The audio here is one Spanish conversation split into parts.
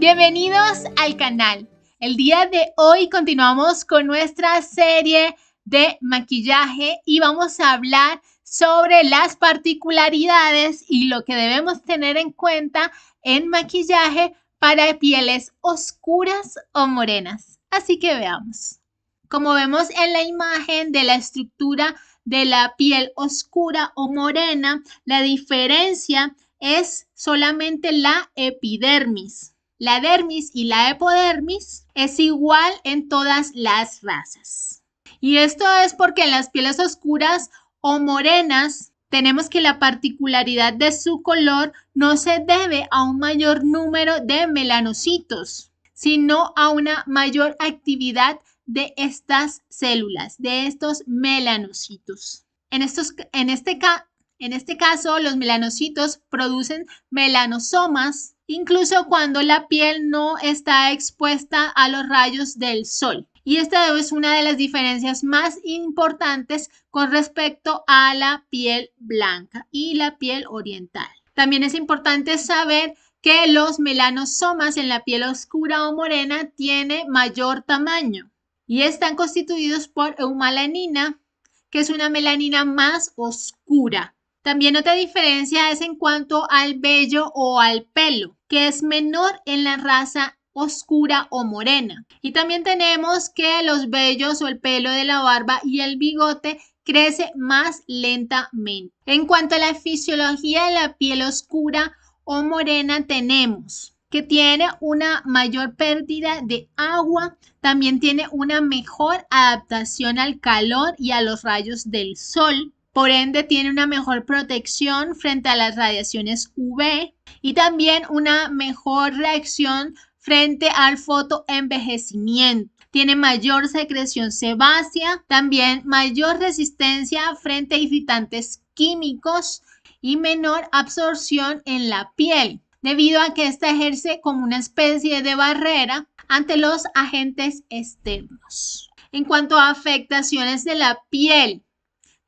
Bienvenidos al canal. El día de hoy continuamos con nuestra serie de maquillaje y vamos a hablar sobre las particularidades y lo que debemos tener en cuenta en maquillaje para pieles oscuras o morenas. Así que veamos. Como vemos en la imagen de la estructura de la piel oscura o morena, la diferencia es solamente la epidermis. La dermis y la epodermis es igual en todas las razas. Y esto es porque en las pieles oscuras o morenas tenemos que la particularidad de su color no se debe a un mayor número de melanocitos, sino a una mayor actividad de estas células, de estos melanocitos. En, estos, en este caso, en este caso, los melanocitos producen melanosomas incluso cuando la piel no está expuesta a los rayos del sol. Y esta es una de las diferencias más importantes con respecto a la piel blanca y la piel oriental. También es importante saber que los melanosomas en la piel oscura o morena tiene mayor tamaño y están constituidos por eumalanina, que es una melanina más oscura. También otra diferencia es en cuanto al vello o al pelo, que es menor en la raza oscura o morena. Y también tenemos que los vellos o el pelo de la barba y el bigote crece más lentamente. En cuanto a la fisiología de la piel oscura o morena, tenemos que tiene una mayor pérdida de agua, también tiene una mejor adaptación al calor y a los rayos del sol, por ende, tiene una mejor protección frente a las radiaciones UV y también una mejor reacción frente al fotoenvejecimiento. Tiene mayor secreción sebácea, también mayor resistencia frente a irritantes químicos y menor absorción en la piel, debido a que ésta ejerce como una especie de barrera ante los agentes externos. En cuanto a afectaciones de la piel,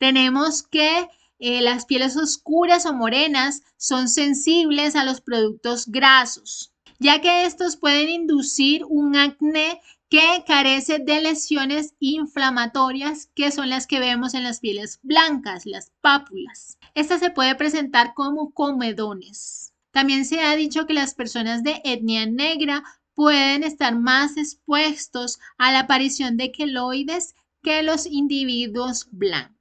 tenemos que eh, las pieles oscuras o morenas son sensibles a los productos grasos, ya que estos pueden inducir un acné que carece de lesiones inflamatorias, que son las que vemos en las pieles blancas, las pápulas. Esta se puede presentar como comedones. También se ha dicho que las personas de etnia negra pueden estar más expuestos a la aparición de queloides que los individuos blancos.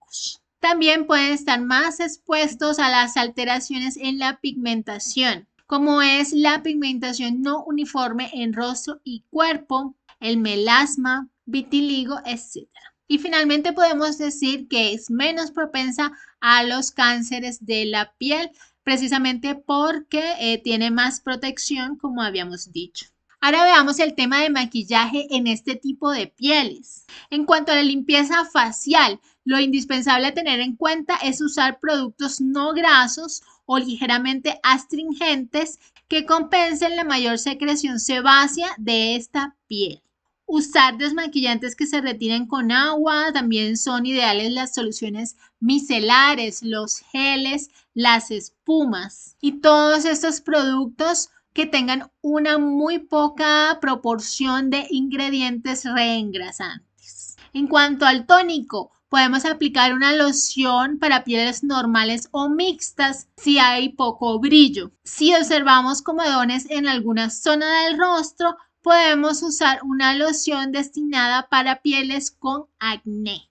También pueden estar más expuestos a las alteraciones en la pigmentación, como es la pigmentación no uniforme en rostro y cuerpo, el melasma, vitiligo, etc. Y finalmente podemos decir que es menos propensa a los cánceres de la piel, precisamente porque eh, tiene más protección, como habíamos dicho. Ahora veamos el tema de maquillaje en este tipo de pieles. En cuanto a la limpieza facial, lo indispensable a tener en cuenta es usar productos no grasos o ligeramente astringentes que compensen la mayor secreción sebácea de esta piel. Usar desmaquillantes que se retiren con agua, también son ideales las soluciones micelares, los geles, las espumas y todos estos productos que tengan una muy poca proporción de ingredientes reengrasantes. En cuanto al tónico, Podemos aplicar una loción para pieles normales o mixtas si hay poco brillo. Si observamos comedones en alguna zona del rostro, podemos usar una loción destinada para pieles con acné.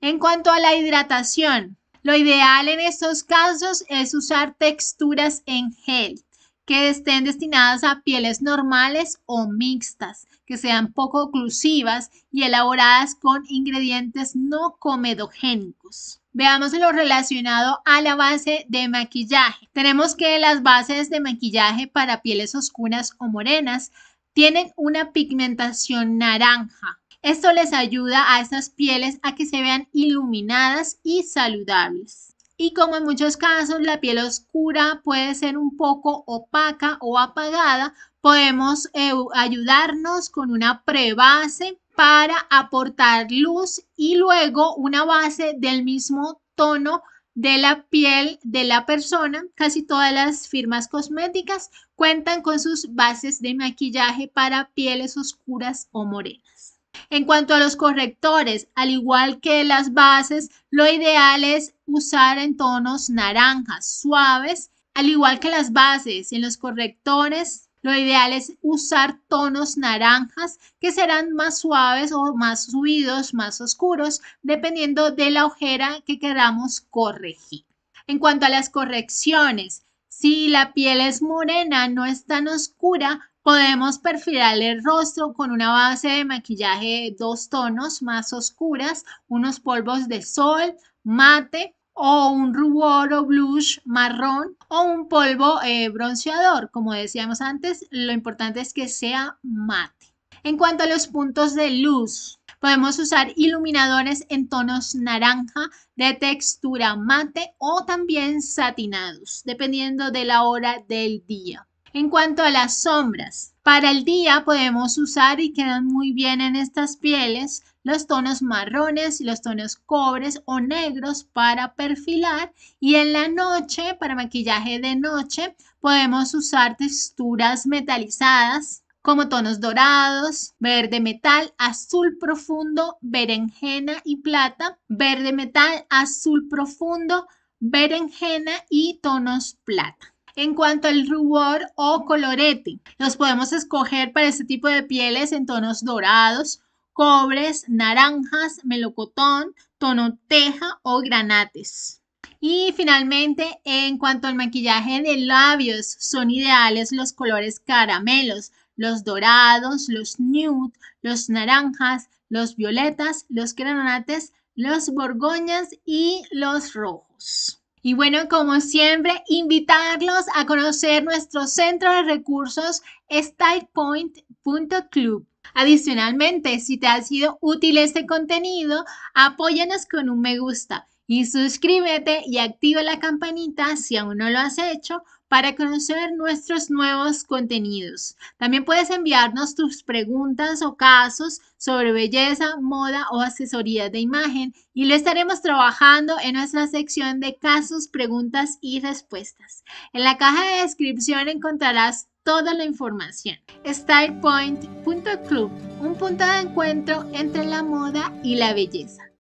En cuanto a la hidratación, lo ideal en estos casos es usar texturas en gel que estén destinadas a pieles normales o mixtas, que sean poco oclusivas y elaboradas con ingredientes no comedogénicos. Veamos lo relacionado a la base de maquillaje. Tenemos que las bases de maquillaje para pieles oscuras o morenas tienen una pigmentación naranja. Esto les ayuda a estas pieles a que se vean iluminadas y saludables. Y como en muchos casos la piel oscura puede ser un poco opaca o apagada, podemos eh, ayudarnos con una prebase para aportar luz y luego una base del mismo tono de la piel de la persona. Casi todas las firmas cosméticas cuentan con sus bases de maquillaje para pieles oscuras o morenas. En cuanto a los correctores, al igual que las bases, lo ideal es usar en tonos naranjas suaves, al igual que las bases en los correctores. Lo ideal es usar tonos naranjas que serán más suaves o más subidos, más oscuros, dependiendo de la ojera que queramos corregir. En cuanto a las correcciones, si la piel es morena, no es tan oscura, podemos perfilar el rostro con una base de maquillaje de dos tonos más oscuras, unos polvos de sol, mate o un rubor o blush marrón o un polvo eh, bronceador. Como decíamos antes, lo importante es que sea mate. En cuanto a los puntos de luz, Podemos usar iluminadores en tonos naranja, de textura mate o también satinados, dependiendo de la hora del día. En cuanto a las sombras, para el día podemos usar y quedan muy bien en estas pieles los tonos marrones y los tonos cobres o negros para perfilar y en la noche para maquillaje de noche podemos usar texturas metalizadas como tonos dorados, verde metal, azul profundo, berenjena y plata, verde metal, azul profundo, berenjena y tonos plata. En cuanto al rubor o colorete, los podemos escoger para este tipo de pieles en tonos dorados, cobres, naranjas, melocotón, tono teja o granates. Y finalmente, en cuanto al maquillaje de labios, son ideales los colores caramelos, los dorados, los nude, los naranjas, los violetas, los granates, los borgoñas y los rojos. Y bueno, como siempre, invitarlos a conocer nuestro centro de recursos stylepoint.club. Adicionalmente, si te ha sido útil este contenido, apóyanos con un me gusta y suscríbete y activa la campanita si aún no lo has hecho para conocer nuestros nuevos contenidos. También puedes enviarnos tus preguntas o casos sobre belleza, moda o asesoría de imagen y lo estaremos trabajando en nuestra sección de casos, preguntas y respuestas. En la caja de descripción encontrarás toda la información. StylePoint.club, un punto de encuentro entre la moda y la belleza.